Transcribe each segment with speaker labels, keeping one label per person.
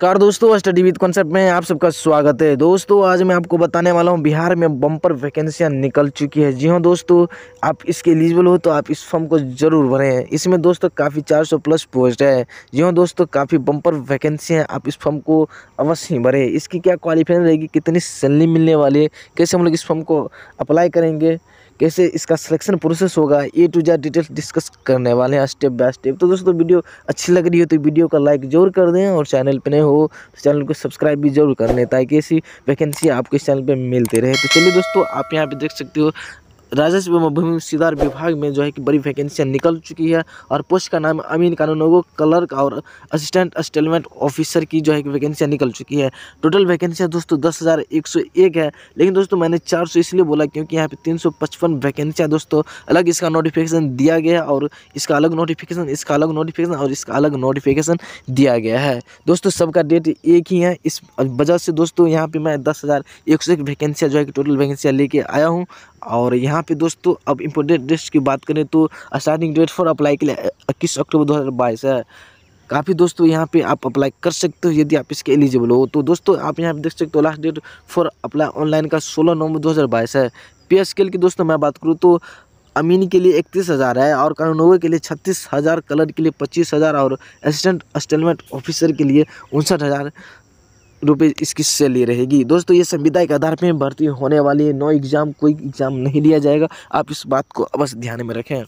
Speaker 1: car दोस्तों study with concept में आप सबका स्वागत है दोस्तों आज मैं आपको बताने वाला हूं बिहार में बम्पर वैकेंसियां निकल चुकी है जी हां दोस्तों आप इसके एलिजिबल हो तो आप इस फॉर्म को ज़रूर भरें इसमें दोस्तों काफ़ी 400 प्लस पोस्ट है जी हां दोस्तों काफ़ी बम्पर वैकेंसियाँ हैं आप इस फॉर्म को अवश्य भरें इसकी क्या क्वालिफिकेशन रहेगी कितनी सैलरी मिलने वाली है कैसे हम लोग इस फॉर्म को अप्लाई करेंगे कैसे इसका सिलेक्शन प्रोसेस होगा A to Z details discuss करने वाले हैं स्टेप बाय स्टेप तो दोस्तों वीडियो अच्छी लग रही हो तो वीडियो का लाइक जरूर कर दें और चैनल पर नए हो तो चैनल को सब्सक्राइब भी जरूर कर लें ताकि ऐसी वैकेंसी आपको इस चैनल पर मिलते रहे तो चलिए दोस्तों आप यहाँ पर देख सकते हो राजस्व एवं भूमि सुधार विभाग में जो है कि बड़ी वैकेंसियाँ निकल चुकी है और पोस्ट का नाम अमीन कानूनगो क्लर्क और असिस्टेंट स्टेलमेंट ऑफिसर की जो है कि वैकेंसियाँ निकल चुकी है टोटल वैकेंसियाँ दोस्तों दस हज़ार एक सौ एक है लेकिन दोस्तों मैंने चार सौ इसलिए बोला क्योंकि यहाँ पर तीन सौ पचपन वैकेंसियाँ दोस्तों अलग इसका नोटिफिकेशन दिया गया है और इसका अलग नोटिफिकेशन इसका अलग नोटिफिकेशन और इसका अलग नोटिफिकेशन दिया गया है दोस्तों सबका डेट एक ही है इस वजह से दोस्तों यहाँ पर मैं दस हज़ार एक सौ एक वैकेंसियाँ जो है कि टोटल वैकेंसियाँ लेके आया हूँ और यहाँ पे दोस्तों अब इम्पोर्टेंट डेट्स की बात करें तो स्टार्टिंग डेट फॉर अप्लाई के लिए इक्कीस अक्टूबर 2022 है काफ़ी दोस्तों यहाँ पे आप अप्लाई कर सकते हो यदि आप इसके एलिजिबल हो तो दोस्तों आप यहाँ पे देख सकते हो last date for apply online का सोलह नवंबर 2022 है पे स्केल की दोस्तों मैं बात करूँ तो अमीन के लिए इकतीस हज़ार है और कानूनों के लिए छत्तीस हज़ार कलर के लिए पच्चीस हज़ार और असिस्टेंट असटेलमेंट ऑफिसर के लिए उनसठ हज़ार रुपये इसकी सैलरी रहेगी दोस्तों ये संविदा के आधार पर भर्ती होने वाली है नो एग्ज़ाम कोई एग्ज़ाम नहीं लिया जाएगा आप इस बात को अवश्य ध्यान में रखें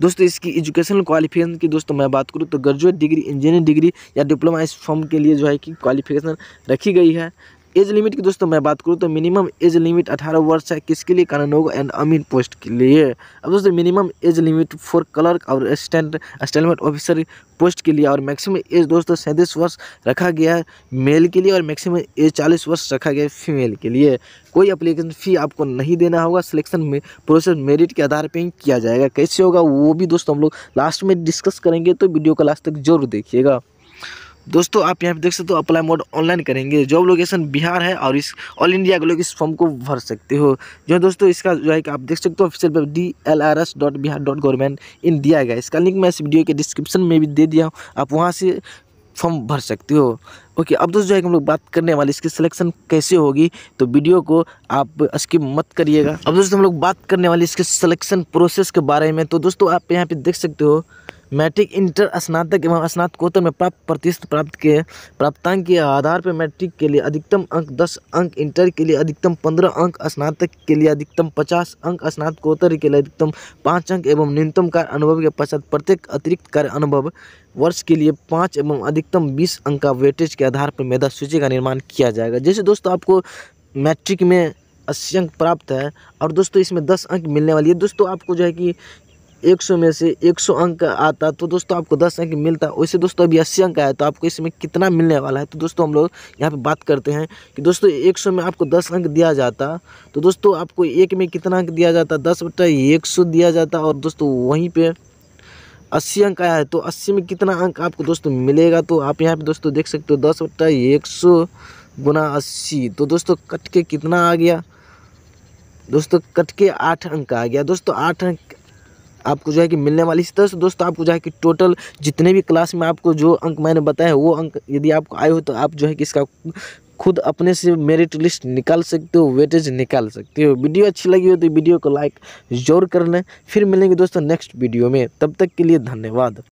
Speaker 1: दोस्तों इसकी एजुकेशनल क्वालिफिकेशन की दोस्तों मैं बात करूँ तो ग्रेजुएट डिग्री इंजीनियरिंग डिग्री या डिप्लोमा इस फॉर्म के लिए जो है कि क्वालिफिकेशन रखी गई है एज लिमिट की दोस्तों मैं बात करूँ तो मिनिमम एज लिमिट अठारह वर्ष है किसके लिए कानून होगा एंड अमीन पोस्ट के लिए अब दोस्तों minimum age limit for clerk और असिस्टेंट असिस्टेलमेंट ऑफिसर पोस्ट के लिए और मैक्सिमम एज दोस्तों सैंतीस वर्ष रखा गया है मेल के लिए और मैक्सिमम एज चालीस वर्ष रखा गया है फीमेल के लिए कोई अप्लीकेशन फ़ी आपको नहीं देना होगा सिलेक्शन में प्रोसेस मेरिट के आधार पर ही किया जाएगा कैसे होगा वो भी दोस्तों हम लोग लास्ट में डिस्कस करेंगे तो वीडियो का लास्ट तक जरूर देखिएगा दोस्तों आप यहाँ पे देख सकते हो अप्लाई मोड ऑनलाइन करेंगे जॉब लोकेशन बिहार है और इस ऑल इंडिया के लोग इस फॉर्म को भर सकते हो जो है दोस्तों इसका जो है कि आप देख सकते हो official web D L R S dot Bihar dot government in दिया गया इसका लिंक मैं इस वीडियो के डिस्क्रिप्शन में भी दे दिया हूँ आप वहाँ से फॉर्म भर सकते हो ओके अब दोस्तों जो है कि हम लोग बात करने वाले इसकी सिलेक्शन कैसे होगी तो वीडियो को आप स्किप मत करिएगा अब दोस्तों हम लोग बात करने वाले इसके सिलेक्शन प्रोसेस के बारे में तो दोस्तों आप यहाँ पर देख सकते हो मैट्रिक इंटर स्नातक एवं स्नातकोत्तर में प्राप्त प्रतिशत प्राप्त के प्राप्तांक के आधार पर मैट्रिक के लिए अधिकतम अंक दस अंक इंटर के लिए अधिकतम पंद्रह अंक स्नातक के लिए अधिकतम पचास अंक स्नातकोत्तर के लिए अधिकतम पाँच अंक एवं न्यूनतम कार्य अनुभव के पश्चात प्रत्येक अतिरिक्त कार्य अनुभव वर्ष के लिए पाँच एवं अधिकतम बीस अंक का वेटेज के आधार पर मेधा सूची का निर्माण किया जाएगा जैसे दोस्तों आपको मैट्रिक में अस्सी अंक प्राप्त है और दोस्तों इसमें दस अंक मिलने वाली है दोस्तों आपको जो है कि एक सौ में से एक सौ अंक आता तो दोस्तों आपको दस अंक मिलता वैसे दोस्तों अभी अस्सी अंक आया तो आपको इसमें कितना मिलने वाला है तो दोस्तों हम लोग यहाँ पे बात करते हैं कि दोस्तों एक सौ में आपको दस अंक दिया जाता तो दोस्तों आपको एक में कितना अंक दिया जाता दस बटा एक सौ दिया जाता और दोस्तों वहीं पर अस्सी अंक आया है तो अस्सी में कितना अंक आपको दोस्तों मिलेगा तो आप यहाँ पर दोस्तों देख सकते हो दस बट्टा एक सौ गुना अस्सी तो दोस्तों कट के कितना आ गया दोस्तों कट के आठ अंक आ गया दोस्तों आठ अंक आपको जो है कि मिलने वाली इसी तरह से दोस्तों आपको जो है कि टोटल जितने भी क्लास में आपको जो अंक मैंने बताया वो अंक यदि आपको आए हो तो आप जो है कि इसका खुद अपने से मेरिट लिस्ट निकाल सकते हो वेटेज निकाल सकते हो वीडियो अच्छी लगी हो तो वीडियो को लाइक ज़रूर कर लें फिर मिलेंगे दोस्तों नेक्स्ट वीडियो में तब तक के लिए धन्यवाद